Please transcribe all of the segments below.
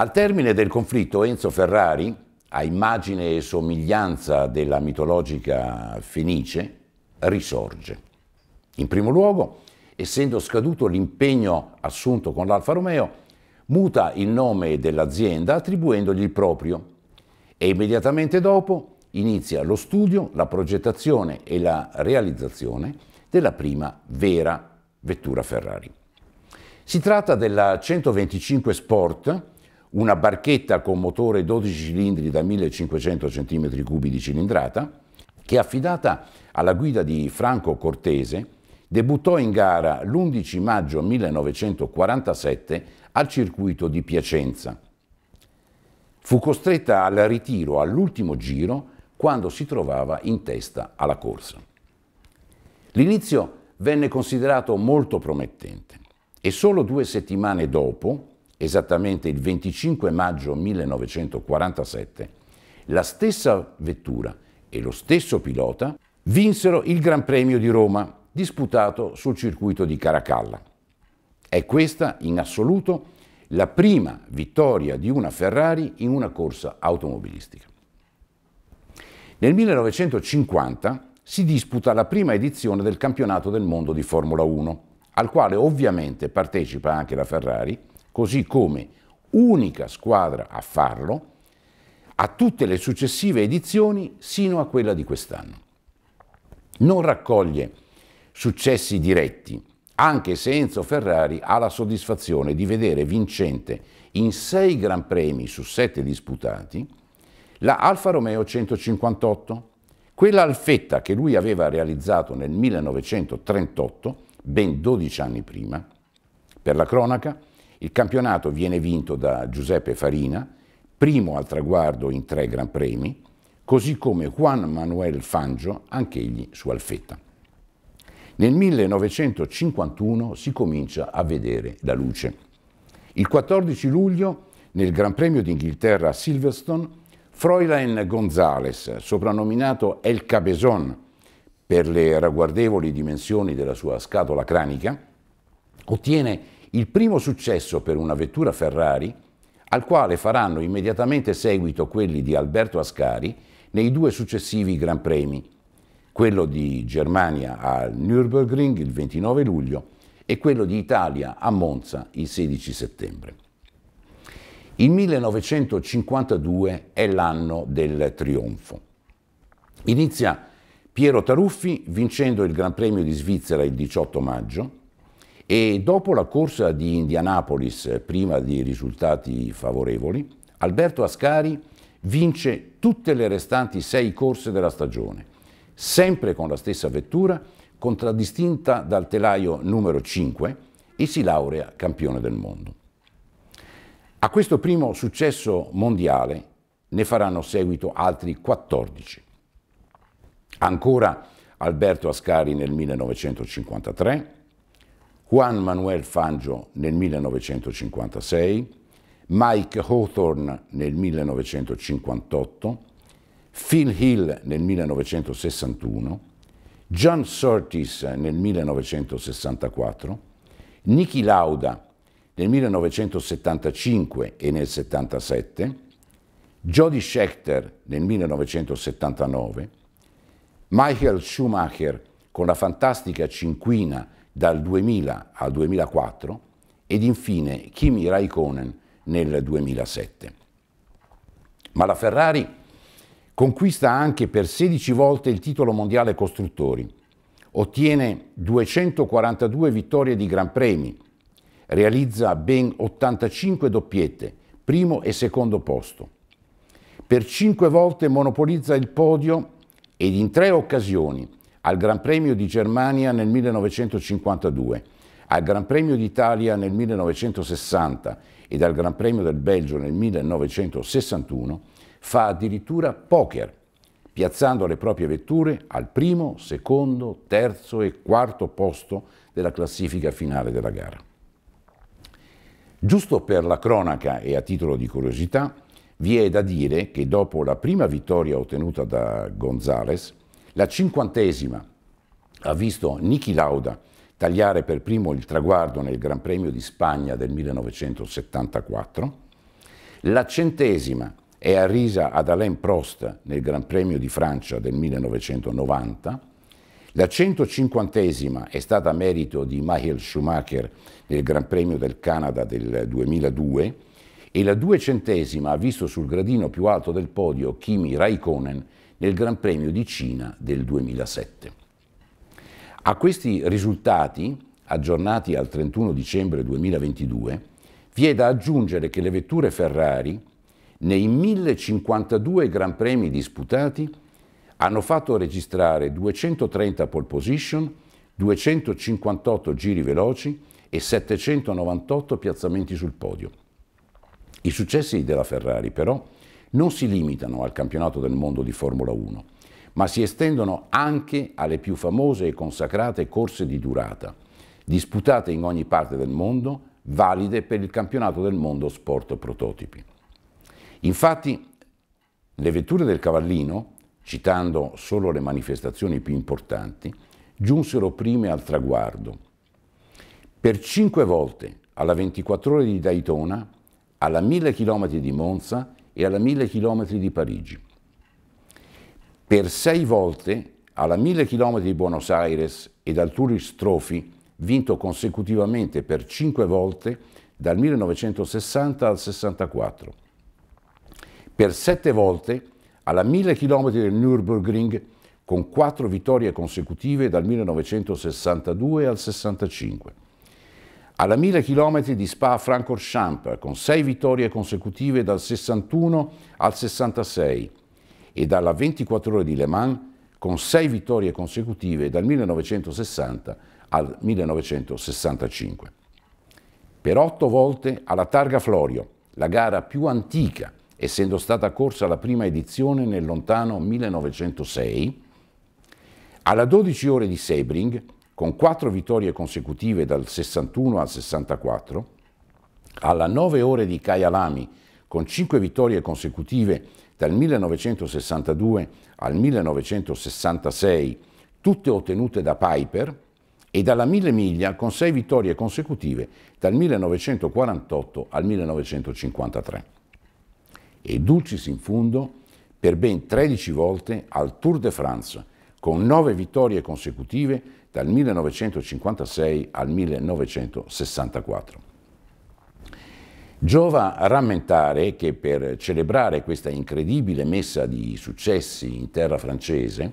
Al termine del conflitto Enzo Ferrari, a immagine e somiglianza della mitologica Fenice, risorge. In primo luogo, essendo scaduto l'impegno assunto con l'Alfa Romeo, muta il nome dell'azienda attribuendogli il proprio e immediatamente dopo inizia lo studio, la progettazione e la realizzazione della prima vera vettura Ferrari. Si tratta della 125 Sport, una barchetta con motore 12 cilindri da 1500 cm3 di cilindrata, che affidata alla guida di Franco Cortese, debuttò in gara l'11 maggio 1947 al circuito di Piacenza. Fu costretta al ritiro all'ultimo giro quando si trovava in testa alla corsa. L'inizio venne considerato molto promettente e solo due settimane dopo, esattamente il 25 maggio 1947, la stessa vettura e lo stesso pilota vinsero il Gran Premio di Roma disputato sul circuito di Caracalla. È questa in assoluto la prima vittoria di una Ferrari in una corsa automobilistica. Nel 1950 si disputa la prima edizione del campionato del mondo di Formula 1, al quale ovviamente partecipa anche la Ferrari, così come unica squadra a farlo, a tutte le successive edizioni sino a quella di quest'anno. Non raccoglie successi diretti, anche se Enzo Ferrari ha la soddisfazione di vedere vincente in sei Gran Premi su sette disputati la Alfa Romeo 158, quella alfetta che lui aveva realizzato nel 1938, ben 12 anni prima. Per la cronaca, il campionato viene vinto da Giuseppe Farina, primo al traguardo in tre Gran Premi, così come Juan Manuel Fangio, anch'egli su Alfetta. Nel 1951 si comincia a vedere la luce. Il 14 luglio, nel Gran Premio d'Inghilterra a Silverstone, Fräulein Gonzales, soprannominato El Cabezon per le ragguardevoli dimensioni della sua scatola cranica, ottiene il il primo successo per una vettura Ferrari, al quale faranno immediatamente seguito quelli di Alberto Ascari nei due successivi Gran Premi, quello di Germania al Nürburgring il 29 luglio e quello di Italia a Monza il 16 settembre. Il 1952 è l'anno del trionfo. Inizia Piero Taruffi vincendo il Gran Premio di Svizzera il 18 maggio, e dopo la corsa di Indianapolis, prima di risultati favorevoli, Alberto Ascari vince tutte le restanti sei corse della stagione, sempre con la stessa vettura, contraddistinta dal telaio numero 5, e si laurea campione del mondo. A questo primo successo mondiale ne faranno seguito altri 14. Ancora Alberto Ascari nel 1953, Juan Manuel Fangio nel 1956, Mike Hawthorne nel 1958, Phil Hill nel 1961, John Surtees nel 1964, Nicky Lauda nel 1975 e nel 77, Jody Schechter nel 1979, Michael Schumacher con la fantastica cinquina dal 2000 al 2004 ed infine Kimi Raikkonen nel 2007. Ma la Ferrari conquista anche per 16 volte il titolo mondiale costruttori, ottiene 242 vittorie di Gran Premi, realizza ben 85 doppiette, primo e secondo posto. Per 5 volte monopolizza il podio ed in tre occasioni al Gran Premio di Germania nel 1952, al Gran Premio d'Italia nel 1960 ed al Gran Premio del Belgio nel 1961, fa addirittura poker, piazzando le proprie vetture al primo, secondo, terzo e quarto posto della classifica finale della gara. Giusto per la cronaca e a titolo di curiosità, vi è da dire che dopo la prima vittoria ottenuta da Gonzales, la cinquantesima ha visto Niki Lauda tagliare per primo il traguardo nel Gran Premio di Spagna del 1974. La centesima è arrisa ad Alain Prost nel Gran Premio di Francia del 1990. La centocinquantesima è stata a merito di Michael Schumacher nel Gran Premio del Canada del 2002 e la duecentesima ha visto sul gradino più alto del podio Kimi Raikkonen nel Gran Premio di Cina del 2007. A questi risultati, aggiornati al 31 dicembre 2022, vi è da aggiungere che le vetture Ferrari, nei 1052 Gran Premi disputati, hanno fatto registrare 230 pole position, 258 giri veloci e 798 piazzamenti sul podio. I successi della Ferrari, però, non si limitano al campionato del mondo di Formula 1, ma si estendono anche alle più famose e consacrate corse di durata, disputate in ogni parte del mondo, valide per il campionato del mondo sport prototipi. Infatti, le vetture del cavallino, citando solo le manifestazioni più importanti, giunsero prime al traguardo. Per cinque volte, alla 24 ore di Daytona, alla 1000 km di Monza e alla 1000 km di Parigi. Per sei volte alla 1000 km di Buenos Aires e dal Tourist Trophy, vinto consecutivamente per cinque volte dal 1960 al 64. Per sette volte alla 1000 km del Nürburgring con quattro vittorie consecutive dal 1962 al 65 alla 1000 km di Spa-Francorchamps con sei vittorie consecutive dal 61 al 66 e dalla 24 ore di Le Mans con sei vittorie consecutive dal 1960 al 1965. Per otto volte alla Targa Florio, la gara più antica, essendo stata corsa la prima edizione nel lontano 1906, alla 12 ore di Sebring, con quattro vittorie consecutive dal 61 al 64, alla 9 ore di Kaialami, con cinque vittorie consecutive dal 1962 al 1966, tutte ottenute da Piper, e dalla 1000 miglia con sei vittorie consecutive dal 1948 al 1953. E Dulcis in fundo per ben 13 volte al Tour de France, con nove vittorie consecutive dal 1956 al 1964. Giova rammentare che per celebrare questa incredibile messa di successi in terra francese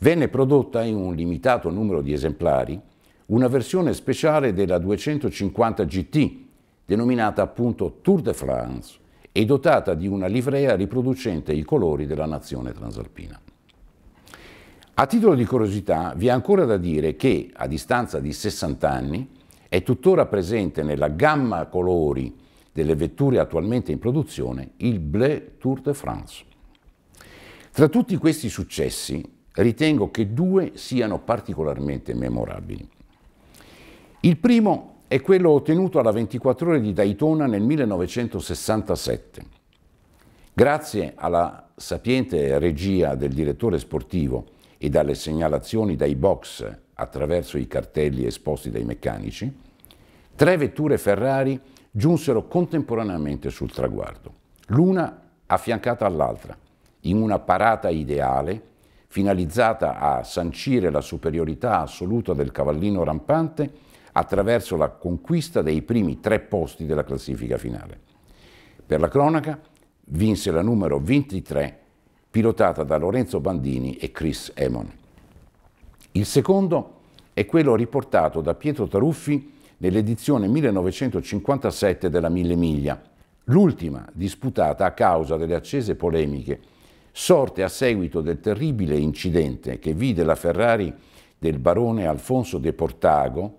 venne prodotta in un limitato numero di esemplari una versione speciale della 250 GT, denominata appunto Tour de France e dotata di una livrea riproducente i colori della nazione transalpina. A titolo di curiosità vi è ancora da dire che a distanza di 60 anni è tuttora presente nella gamma colori delle vetture attualmente in produzione il Bleu Tour de France. Tra tutti questi successi ritengo che due siano particolarmente memorabili. Il primo è quello ottenuto alla 24 ore di Daytona nel 1967. Grazie alla sapiente regia del direttore sportivo e dalle segnalazioni dai box attraverso i cartelli esposti dai meccanici, tre vetture Ferrari giunsero contemporaneamente sul traguardo, l'una affiancata all'altra, in una parata ideale finalizzata a sancire la superiorità assoluta del cavallino rampante attraverso la conquista dei primi tre posti della classifica finale. Per la cronaca vinse la numero 23 pilotata da Lorenzo Bandini e Chris Emon. Il secondo è quello riportato da Pietro Taruffi nell'edizione 1957 della Mille Miglia, l'ultima disputata a causa delle accese polemiche, sorte a seguito del terribile incidente che vide la Ferrari del barone Alfonso de Portago,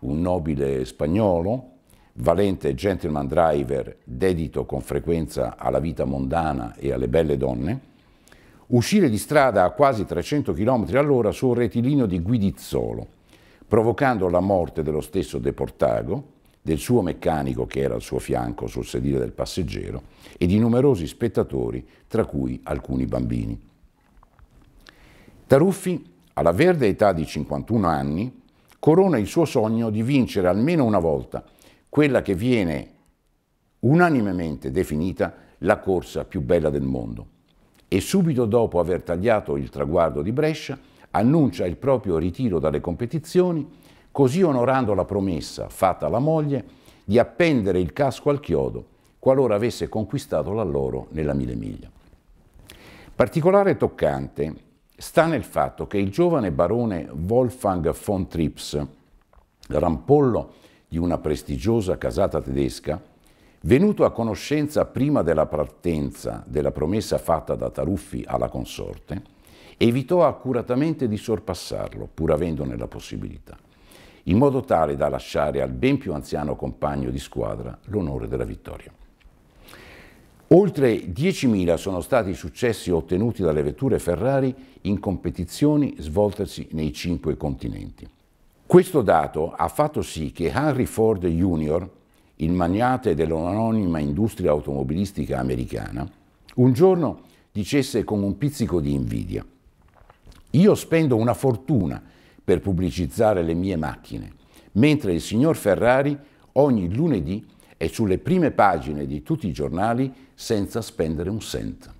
un nobile spagnolo, valente gentleman driver dedito con frequenza alla vita mondana e alle belle donne, uscire di strada a quasi 300 km all'ora sul retilineo di Guidizzolo, provocando la morte dello stesso deportago, del suo meccanico che era al suo fianco sul sedile del passeggero e di numerosi spettatori, tra cui alcuni bambini. Taruffi, alla verde età di 51 anni, corona il suo sogno di vincere almeno una volta quella che viene unanimemente definita la corsa più bella del mondo e subito dopo aver tagliato il traguardo di Brescia annuncia il proprio ritiro dalle competizioni, così onorando la promessa fatta alla moglie di appendere il casco al chiodo qualora avesse conquistato l'alloro nella Mille Miglia. Particolare toccante sta nel fatto che il giovane barone Wolfgang von Trips, rampollo di una prestigiosa casata tedesca, Venuto a conoscenza prima della partenza della promessa fatta da Taruffi alla consorte, evitò accuratamente di sorpassarlo, pur avendone la possibilità, in modo tale da lasciare al ben più anziano compagno di squadra l'onore della vittoria. Oltre 10.000 sono stati i successi ottenuti dalle vetture Ferrari in competizioni svoltesi nei cinque continenti. Questo dato ha fatto sì che Henry Ford Jr il magnate dell'anonima industria automobilistica americana, un giorno dicesse con un pizzico di invidia, io spendo una fortuna per pubblicizzare le mie macchine, mentre il signor Ferrari ogni lunedì è sulle prime pagine di tutti i giornali senza spendere un cent.